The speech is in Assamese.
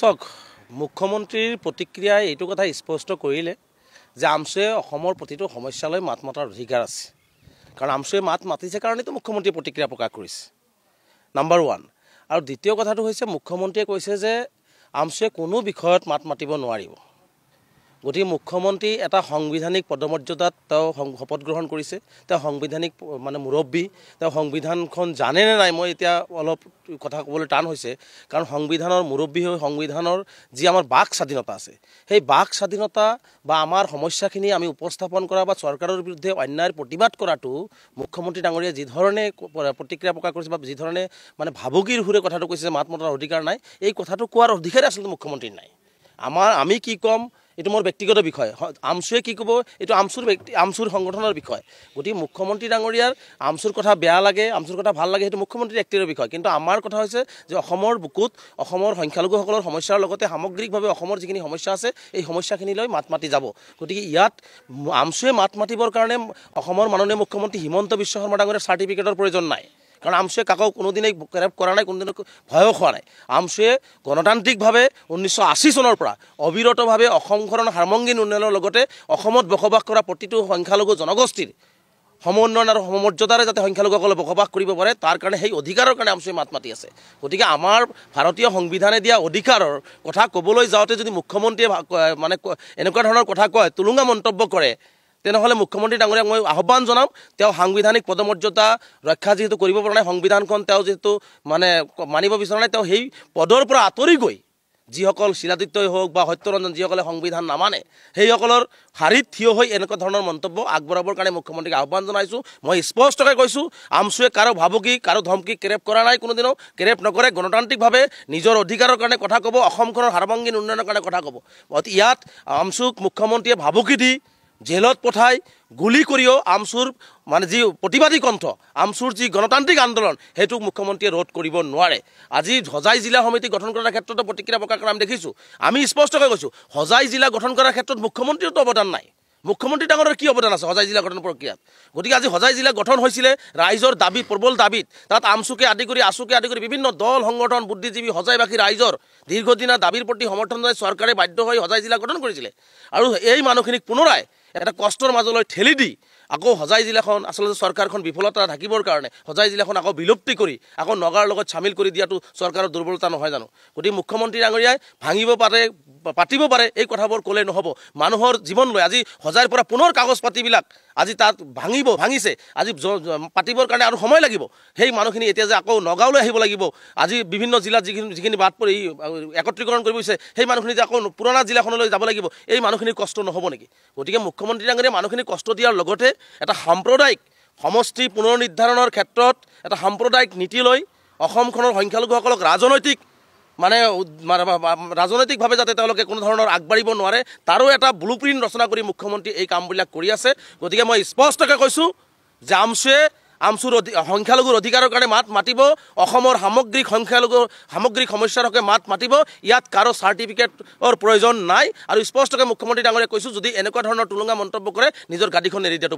চক মুখ্যমন্ত্ৰীৰ প্ৰতিক্ৰিয়াই এইটো কথা স্পষ্ট কৰিলে যে আমচুৱে অসমৰ প্ৰতিটো সমস্যালৈ মাত মতাৰ অধিকাৰ আছে কাৰণ আমচুৱে মাত মাতিছে কাৰণেতো মুখ্যমন্ত্ৰীয়ে প্ৰতিক্ৰিয়া প্ৰকাশ কৰিছে নাম্বাৰ ওৱান আৰু দ্বিতীয় কথাটো হৈছে মুখ্যমন্ত্ৰীয়ে কৈছে যে আমচুৱে কোনো বিষয়ত মাত মাতিব নোৱাৰিব গতিকে মুখ্যমন্ত্ৰী এটা সাংবিধানিক পদমৰ্যাদাত তেওঁ শপত গ্ৰহণ কৰিছে তেওঁ সাংবিধানিক মানে মুৰব্বী তেওঁ সংবিধানখন জানে নে নাই মই এতিয়া অলপ কথা ক'বলৈ টান হৈছে কাৰণ সংবিধানৰ মুৰব্বী হৈ সংবিধানৰ যি আমাৰ বাক স্বাধীনতা আছে সেই বাক স্বাধীনতা বা আমাৰ সমস্যাখিনি আমি উপস্থাপন কৰা বা চৰকাৰৰ বিৰুদ্ধে অন্যায়ৰ প্ৰতিবাদ কৰাটো মুখ্যমন্ত্ৰী ডাঙৰীয়াই যিধৰণে প্ৰতিক্ৰিয়া প্ৰকাশ কৰিছে বা যিধৰণে মানে ভাবুকিৰ সুৰে কথাটো কৈছে যে মাত মতাৰ অধিকাৰ নাই এই কথাটো কোৱাৰ অধিকাৰে আচলতে মুখ্যমন্ত্ৰীৰ নাই আমাৰ আমি কি ক'ম এইটো মোৰ ব্যক্তিগত বিষয় আমচুৱে কি ক'ব এইটো আমচুৰ ব্যক্তি আমচুৰ সংগঠনৰ বিষয় গতিকে মুখ্যমন্ত্ৰী ডাঙৰীয়াৰ আমচুৰ কথা বেয়া লাগে আমচুৰ কথা ভাল লাগে সেইটো মুখ্যমন্ত্ৰী ব্যক্তিৰ বিষয় কিন্তু আমাৰ কথা হৈছে যে অসমৰ বুকুত অসমৰ সংখ্যালঘুসকলৰ সমস্যাৰ লগতে সামগ্ৰিকভাৱে অসমৰ যিখিনি সমস্যা আছে এই সমস্যাখিনি লৈ মাত মাতি যাব গতিকে ইয়াত আমচুৱে মাত মাতিবৰ কাৰণে অসমৰ মাননীয় মুখ্যমন্ত্ৰী হিমন্ত বিশ্ব শৰ্মা ডাঙৰীয়াৰ চাৰ্টিফিকেটৰ প্ৰয়োজন নাই কারণ আমসুয়ে কাকাও কোনোদিনে গ্রেপ করা নাই কোনোদিনে ভয়ও খাওয়া নাই আমসুয়ে গণতান্ত্রিকভাবে উনিশশো আশি সনেরপর অবিরতভাবে সার্বঙ্গীন উন্নয়নের বসবাস করা প্রতিটি সংখ্যালঘু জনগোষ্ঠীর সমুন্নয়ন আর সমমর্যাদার যাতে সংখ্যালঘুসলে বসবাস করবেন তার কারণে সেই অধিকারের কারণে আমসুয়ে মাত মাতি আছে গতি আমার ভারতীয় সংবিধানে দিয়া অধিকারের কথা কবলে যাওতে যদি মুখ্যমন্ত্রী মানে এনেকা ধরনের কথা কয় তুলুঙ্গা মন্তব্য করে তেনেহ'লে মুখ্যমন্ত্ৰী ডাঙৰীয়াক মই আহ্বান জনাম তেওঁ সাংবিধানিক পদমৰ্যাদা ৰক্ষা যিহেতু কৰিব পৰা নাই সংবিধানখন তেওঁ যিহেতু মানে মানিব বিচৰা নাই তেওঁ সেই পদৰ পৰা আঁতৰি গৈ যিসকল শিলাদিত্যই হওক বা সত্যৰঞ্জন যিসকলে সংবিধান নামানে সেইসকলৰ শাৰীত থিয় হৈ এনেকুৱা ধৰণৰ মন্তব্য আগবঢ়াবৰ কাৰণে মুখ্যমন্ত্ৰীক আহ্বান জনাইছোঁ মই স্পষ্টকৈ কৈছোঁ আমচুৱে কাৰো ভাবুকি কাৰো ধমকি কেৰেপ কৰা নাই কোনোদিনেও কেৰেপ নকৰে গণতান্ত্ৰিকভাৱে নিজৰ অধিকাৰৰ কাৰণে কথা ক'ব অসমখনৰ সাৰ্বাংগীন উন্নয়নৰ কাৰণে কথা ক'ব ইয়াত আমচুক মুখ্যমন্ত্ৰীয়ে ভাবুকি দি জেলত পঠাই গুলি কৰিও আমচুৰ মানে যি প্ৰতিবাদী কণ্ঠ আমচুৰ যি গণতান্ত্ৰিক আন্দোলন সেইটোক মুখ্যমন্ত্ৰীয়ে ৰোধ কৰিব নোৱাৰে আজি হজাই জিলা সমিতি গঠন কৰাৰ ক্ষেত্ৰতো প্ৰতিক্ৰিয়া প্ৰকাশ কৰা আমি দেখিছোঁ আমি স্পষ্টকৈ কৈছোঁ হজাই জিলা গঠন কৰাৰ ক্ষেত্ৰত মুখ্যমন্ত্ৰীৰও অৱদান নাই মুখ্যমন্ত্ৰী ডাঙৰেৰ কি অৱদান আছে হজাই জিলা গঠন প্ৰক্ৰিয়াত গতিকে আজি হজাই জিলা গঠন হৈছিলে ৰাইজৰ দাবী প্ৰবল দাবীত তাত আমচুকে আদি কৰি আসুকে আদি কৰি বিভিন্ন দল সংগঠন বুদ্ধিজীবী হজাইবাসী ৰাইজৰ দাবীৰ প্ৰতি সমৰ্থন জনাই চৰকাৰে বাধ্য হৈ হজাই জিলা গঠন কৰিছিলে আৰু এই মানুহখিনিক পুনৰাই এটা কষ্টৰ মাজলৈ ঠেলি দি আকৌ হজাই জিলাখন আচলতে চৰকাৰখন বিফলতা থাকিবৰ কাৰণে হজাই জিলাখন আকৌ বিলুপ্তি কৰি আকৌ নগাৰ লগত চামিল কৰি দিয়াটো চৰকাৰৰ দুৰ্বলতা নহয় জানো গতিকে মুখ্যমন্ত্ৰী ডাঙৰীয়াই ভাঙিব পাৰে পাতিব পাৰে এই কথাবোৰ ক'লে নহ'ব মানুহৰ জীৱন লৈ আজি সজাৰ পৰা পুনৰ কাগজ পাতিবিলাক আজি তাত ভাঙিব ভাঙিছে আজি পাতিবৰ কাৰণে আৰু সময় লাগিব সেই মানুহখিনি এতিয়া যে আকৌ নগাঁৱলৈ আহিব লাগিব আজি বিভিন্ন জিলাত যিখিনি যিখিনি বাট পৰি একত্ৰীকৰণ কৰিব বিচাৰে সেই মানুহখিনি যে আকৌ পুৰণা জিলাখনলৈ যাব লাগিব এই মানুহখিনিৰ কষ্ট নহ'ব নেকি গতিকে মুখ্যমন্ত্ৰী ডাঙৰীয়া মানুহখিনিক কষ্ট দিয়াৰ লগতে এটা সাম্প্ৰদায়িক সমষ্টি পুনৰ নিৰ্ধাৰণৰ ক্ষেত্ৰত এটা সাম্প্ৰদায়িক নীতি লৈ অসমখনৰ সংখ্যালঘুসকলক ৰাজনৈতিক মানে ৰাজনৈতিকভাৱে যাতে তেওঁলোকে কোনো ধৰণৰ আগবাঢ়িব নোৱাৰে তাৰো এটা ব্লু প্ৰিণ্ট ৰচনা কৰি মুখ্যমন্ত্ৰী এই কামবিলাক কৰি আছে গতিকে মই স্পষ্টকৈ কৈছোঁ যে আমচুৱে আমচুৰ অধি সংখ্যালঘুৰ অধিকাৰৰ কাৰণে মাত মাতিব অসমৰ সামগ্ৰিক সংখ্যালঘু সামগ্ৰিক সমস্যাৰ হকে মাত মাতিব ইয়াত কাৰো চাৰ্টিফিকেটৰ প্ৰয়োজন নাই আৰু স্পষ্টকৈ মুখ্যমন্ত্ৰী ডাঙৰীয়াক কৈছোঁ যদি এনেকুৱা ধৰণৰ টুলুঙা মন্তব্য কৰে নিজৰ গাড়ীখন এৰি দিয়াটো